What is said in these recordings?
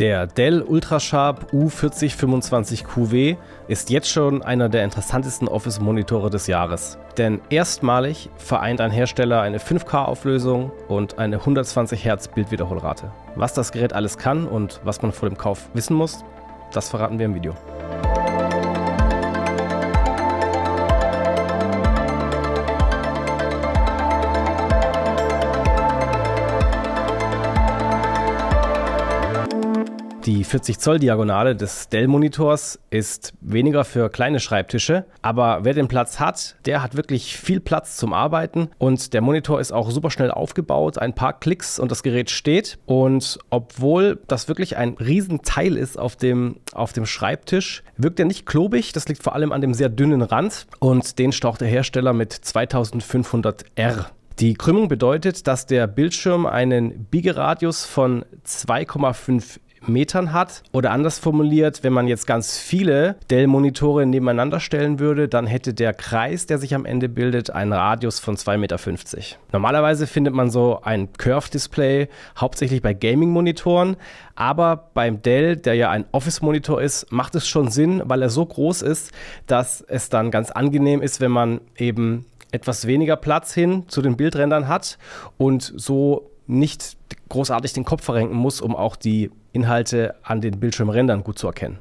Der Dell Ultrasharp U4025QW ist jetzt schon einer der interessantesten Office-Monitore des Jahres. Denn erstmalig vereint ein Hersteller eine 5K-Auflösung und eine 120 Hz Bildwiederholrate. Was das Gerät alles kann und was man vor dem Kauf wissen muss, das verraten wir im Video. Die 40 Zoll Diagonale des Dell-Monitors ist weniger für kleine Schreibtische, aber wer den Platz hat, der hat wirklich viel Platz zum Arbeiten und der Monitor ist auch super schnell aufgebaut, ein paar Klicks und das Gerät steht. Und obwohl das wirklich ein Riesenteil ist auf dem, auf dem Schreibtisch, wirkt er nicht klobig, das liegt vor allem an dem sehr dünnen Rand und den staucht der Hersteller mit 2500R. Die Krümmung bedeutet, dass der Bildschirm einen Biegeradius von 2,5 Metern hat. Oder anders formuliert, wenn man jetzt ganz viele Dell-Monitore nebeneinander stellen würde, dann hätte der Kreis, der sich am Ende bildet, einen Radius von 2,50 Meter. Normalerweise findet man so ein Curve-Display hauptsächlich bei Gaming-Monitoren, aber beim Dell, der ja ein Office-Monitor ist, macht es schon Sinn, weil er so groß ist, dass es dann ganz angenehm ist, wenn man eben etwas weniger Platz hin zu den Bildrändern hat und so nicht großartig den Kopf verrenken muss, um auch die Inhalte an den Bildschirmrändern gut zu erkennen.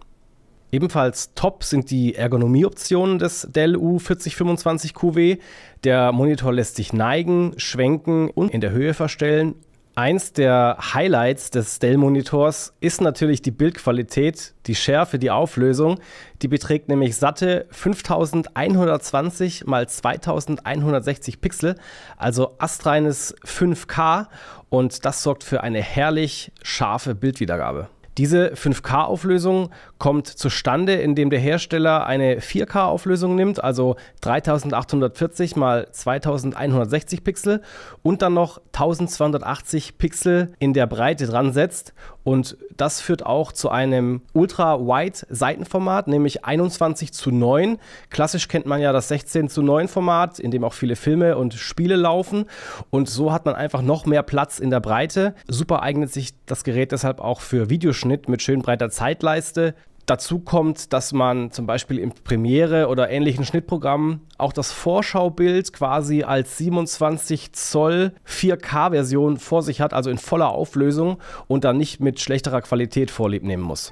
Ebenfalls top sind die Ergonomieoptionen des Dell U4025QW. Der Monitor lässt sich neigen, schwenken und in der Höhe verstellen Eins der Highlights des Dell-Monitors ist natürlich die Bildqualität, die Schärfe, die Auflösung. Die beträgt nämlich satte 5120 x 2160 Pixel, also astreines 5K und das sorgt für eine herrlich scharfe Bildwiedergabe. Diese 5K-Auflösung kommt zustande, indem der Hersteller eine 4K-Auflösung nimmt, also 3840 x 2160 Pixel und dann noch 1280 Pixel in der Breite dran setzt. Und das führt auch zu einem Ultra-Wide-Seitenformat, nämlich 21 zu 9. Klassisch kennt man ja das 16 zu 9 Format, in dem auch viele Filme und Spiele laufen. Und so hat man einfach noch mehr Platz in der Breite. Super eignet sich das Gerät deshalb auch für Videoschnitt Schnitt mit schön breiter Zeitleiste. Dazu kommt, dass man zum Beispiel im Premiere oder ähnlichen Schnittprogrammen auch das Vorschaubild quasi als 27 Zoll 4K-Version vor sich hat, also in voller Auflösung und dann nicht mit schlechterer Qualität Vorlieb nehmen muss.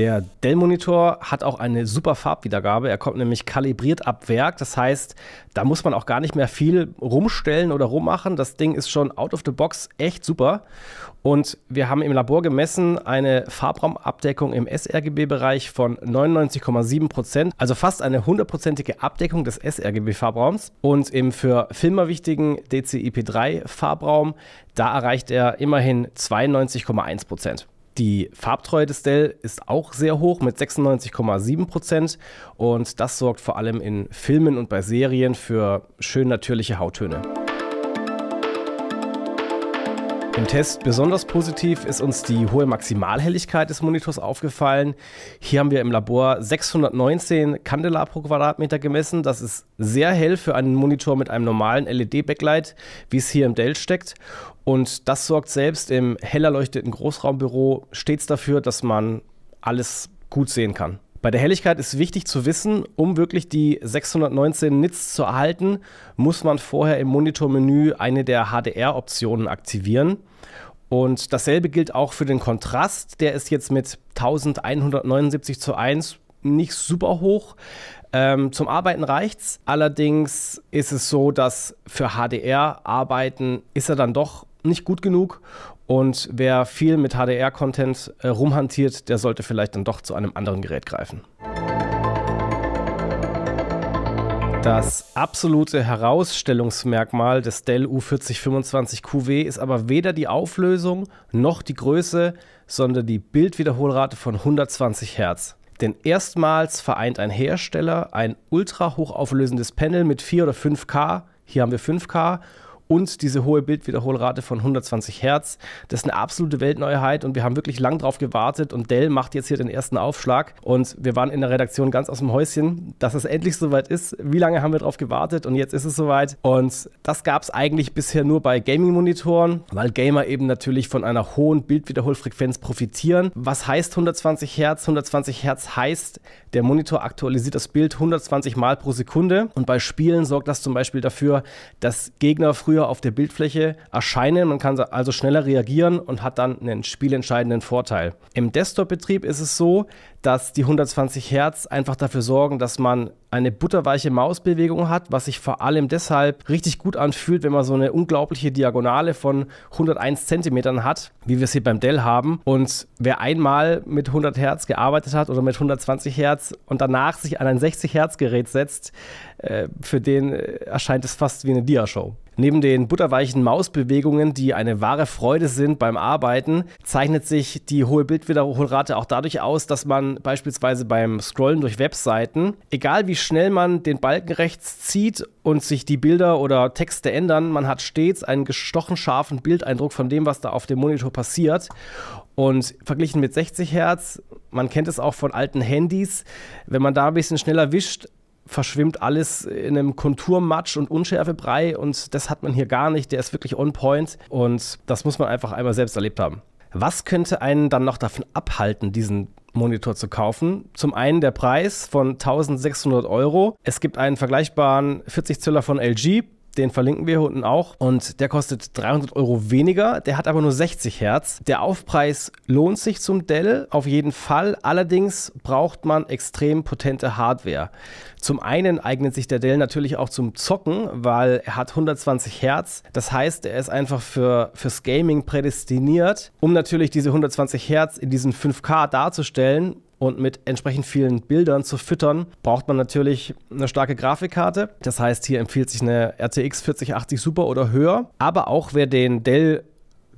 Der Dell-Monitor hat auch eine super Farbwiedergabe. Er kommt nämlich kalibriert ab Werk. Das heißt, da muss man auch gar nicht mehr viel rumstellen oder rummachen. Das Ding ist schon out of the box echt super. Und wir haben im Labor gemessen eine Farbraumabdeckung im sRGB-Bereich von 99,7%. Prozent, Also fast eine hundertprozentige Abdeckung des sRGB-Farbraums. Und im für Filmer wichtigen dcip 3 farbraum da erreicht er immerhin 92,1%. Prozent. Die Farbtreue des Dell ist auch sehr hoch mit 96,7 Prozent und das sorgt vor allem in Filmen und bei Serien für schön natürliche Hauttöne. Im Test besonders positiv ist uns die hohe Maximalhelligkeit des Monitors aufgefallen. Hier haben wir im Labor 619 Candela pro Quadratmeter gemessen. Das ist sehr hell für einen Monitor mit einem normalen LED-Backlight, wie es hier im Dell steckt. Und das sorgt selbst im hell erleuchteten Großraumbüro stets dafür, dass man alles gut sehen kann. Bei der Helligkeit ist wichtig zu wissen, um wirklich die 619 Nits zu erhalten, muss man vorher im Monitormenü eine der HDR-Optionen aktivieren. Und dasselbe gilt auch für den Kontrast. Der ist jetzt mit 1179 zu 1 nicht super hoch. Ähm, zum Arbeiten reicht's. Allerdings ist es so, dass für HDR-Arbeiten ist er dann doch nicht gut genug. Und wer viel mit HDR-Content äh, rumhantiert, der sollte vielleicht dann doch zu einem anderen Gerät greifen. Das absolute Herausstellungsmerkmal des Dell U4025QW ist aber weder die Auflösung noch die Größe, sondern die Bildwiederholrate von 120 Hertz. Denn erstmals vereint ein Hersteller ein ultra hochauflösendes Panel mit 4 oder 5K, hier haben wir 5K, und diese hohe Bildwiederholrate von 120 Hertz. Das ist eine absolute Weltneuheit und wir haben wirklich lang drauf gewartet und Dell macht jetzt hier den ersten Aufschlag und wir waren in der Redaktion ganz aus dem Häuschen, dass es endlich soweit ist. Wie lange haben wir drauf gewartet und jetzt ist es soweit und das gab es eigentlich bisher nur bei Gaming-Monitoren, weil Gamer eben natürlich von einer hohen Bildwiederholfrequenz profitieren. Was heißt 120 Hertz? 120 Hertz heißt, der Monitor aktualisiert das Bild 120 Mal pro Sekunde und bei Spielen sorgt das zum Beispiel dafür, dass Gegner früher früher auf der Bildfläche erscheinen. Man kann also schneller reagieren und hat dann einen spielentscheidenden Vorteil. Im Desktop-Betrieb ist es so, dass die 120 Hertz einfach dafür sorgen, dass man eine butterweiche Mausbewegung hat, was sich vor allem deshalb richtig gut anfühlt, wenn man so eine unglaubliche Diagonale von 101 Zentimetern hat, wie wir es hier beim Dell haben. Und wer einmal mit 100 Hertz gearbeitet hat oder mit 120 Hertz und danach sich an ein 60 Hertz Gerät setzt, äh, für den äh, erscheint es fast wie eine Diashow. Neben den butterweichen Mausbewegungen, die eine wahre Freude sind beim Arbeiten, zeichnet sich die hohe Bildwiederholrate auch dadurch aus, dass man beispielsweise beim Scrollen durch Webseiten, egal wie schnell man den Balken rechts zieht und sich die Bilder oder Texte ändern, man hat stets einen gestochen scharfen Bildeindruck von dem, was da auf dem Monitor passiert. Und verglichen mit 60 Hertz, man kennt es auch von alten Handys, wenn man da ein bisschen schneller wischt, verschwimmt alles in einem Konturmatsch und Unschärfebrei und das hat man hier gar nicht. Der ist wirklich on point und das muss man einfach einmal selbst erlebt haben. Was könnte einen dann noch davon abhalten, diesen Monitor zu kaufen. Zum einen der Preis von 1600 Euro. Es gibt einen vergleichbaren 40 Zöller von LG den verlinken wir hier unten auch. Und der kostet 300 Euro weniger. Der hat aber nur 60 Hertz. Der Aufpreis lohnt sich zum Dell auf jeden Fall. Allerdings braucht man extrem potente Hardware. Zum einen eignet sich der Dell natürlich auch zum Zocken, weil er hat 120 Hertz. Das heißt, er ist einfach für, fürs Gaming prädestiniert. Um natürlich diese 120 Hertz in diesen 5K darzustellen, und mit entsprechend vielen Bildern zu füttern, braucht man natürlich eine starke Grafikkarte. Das heißt, hier empfiehlt sich eine RTX 4080 Super oder höher. Aber auch wer den Dell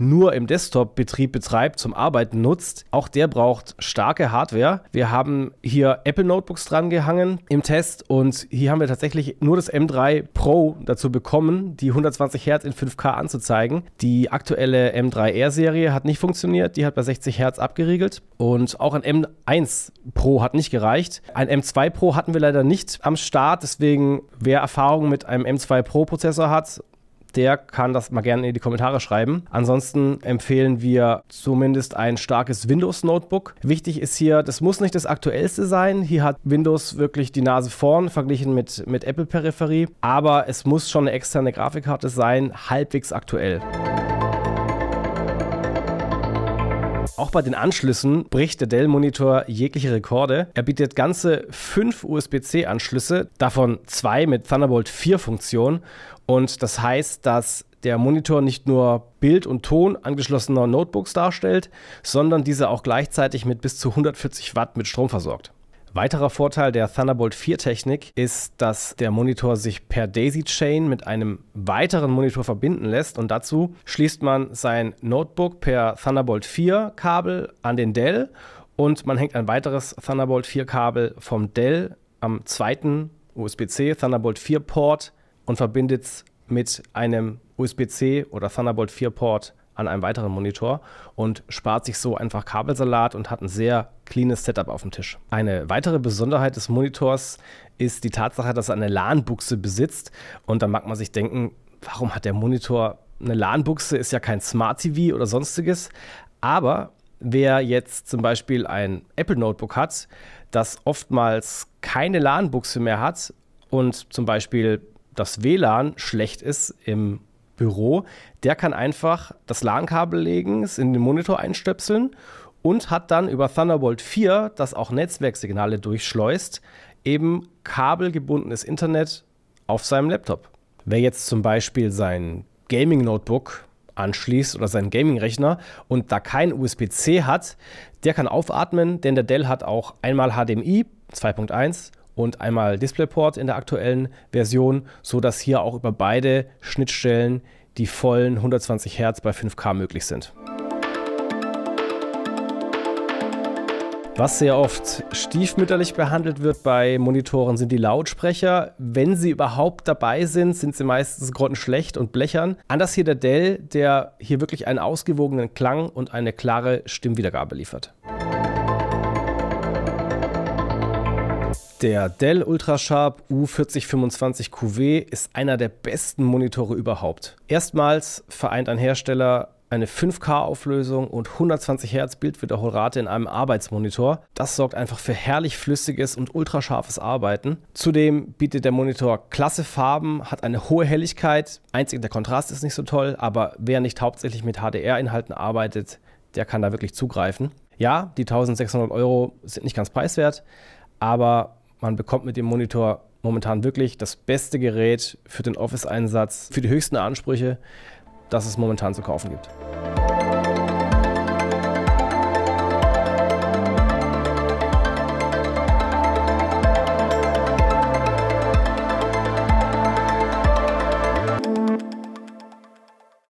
nur im Desktop-Betrieb betreibt, zum Arbeiten nutzt, auch der braucht starke Hardware. Wir haben hier Apple Notebooks dran gehangen im Test und hier haben wir tatsächlich nur das M3 Pro dazu bekommen, die 120 Hertz in 5K anzuzeigen. Die aktuelle M3R-Serie hat nicht funktioniert, die hat bei 60 Hertz abgeriegelt und auch ein M1 Pro hat nicht gereicht. Ein M2 Pro hatten wir leider nicht am Start, deswegen wer Erfahrung mit einem M2 Pro Prozessor hat der kann das mal gerne in die Kommentare schreiben. Ansonsten empfehlen wir zumindest ein starkes Windows-Notebook. Wichtig ist hier, das muss nicht das aktuellste sein. Hier hat Windows wirklich die Nase vorn verglichen mit, mit Apple-Peripherie. Aber es muss schon eine externe Grafikkarte sein, halbwegs aktuell. Auch bei den Anschlüssen bricht der Dell-Monitor jegliche Rekorde. Er bietet ganze fünf USB-C-Anschlüsse, davon zwei mit Thunderbolt 4-Funktion. Und das heißt, dass der Monitor nicht nur Bild und Ton angeschlossener Notebooks darstellt, sondern diese auch gleichzeitig mit bis zu 140 Watt mit Strom versorgt. Weiterer Vorteil der Thunderbolt 4 Technik ist, dass der Monitor sich per Daisy Chain mit einem weiteren Monitor verbinden lässt und dazu schließt man sein Notebook per Thunderbolt 4 Kabel an den Dell und man hängt ein weiteres Thunderbolt 4 Kabel vom Dell am zweiten USB-C Thunderbolt 4 Port und verbindet es mit einem USB-C oder Thunderbolt 4 Port an einem weiteren Monitor und spart sich so einfach Kabelsalat und hat ein sehr cleanes Setup auf dem Tisch. Eine weitere Besonderheit des Monitors ist die Tatsache, dass er eine LAN-Buchse besitzt und da mag man sich denken, warum hat der Monitor eine LAN-Buchse, ist ja kein Smart TV oder sonstiges, aber wer jetzt zum Beispiel ein Apple Notebook hat, das oftmals keine LAN-Buchse mehr hat und zum Beispiel das WLAN schlecht ist im Büro, der kann einfach das LAN-Kabel legen, es in den Monitor einstöpseln und hat dann über Thunderbolt 4, das auch Netzwerksignale durchschleust, eben kabelgebundenes Internet auf seinem Laptop. Wer jetzt zum Beispiel sein Gaming-Notebook anschließt oder seinen Gaming-Rechner und da kein USB-C hat, der kann aufatmen, denn der Dell hat auch einmal HDMI 2.1 und einmal DisplayPort in der aktuellen Version, sodass hier auch über beide Schnittstellen die vollen 120 Hertz bei 5K möglich sind. Was sehr oft stiefmütterlich behandelt wird bei Monitoren sind die Lautsprecher. Wenn sie überhaupt dabei sind, sind sie meistens grottenschlecht und blechern. Anders hier der Dell, der hier wirklich einen ausgewogenen Klang und eine klare Stimmwiedergabe liefert. Der Dell Ultrasharp U4025QW ist einer der besten Monitore überhaupt. Erstmals vereint ein Hersteller eine 5K-Auflösung und 120 Hz Bildwiederholrate in einem Arbeitsmonitor. Das sorgt einfach für herrlich flüssiges und ultrascharfes Arbeiten. Zudem bietet der Monitor klasse Farben, hat eine hohe Helligkeit. Einzig der Kontrast ist nicht so toll, aber wer nicht hauptsächlich mit HDR-Inhalten arbeitet, der kann da wirklich zugreifen. Ja, die 1600 Euro sind nicht ganz preiswert, aber man bekommt mit dem Monitor momentan wirklich das beste Gerät für den Office-Einsatz, für die höchsten Ansprüche, das es momentan zu kaufen gibt.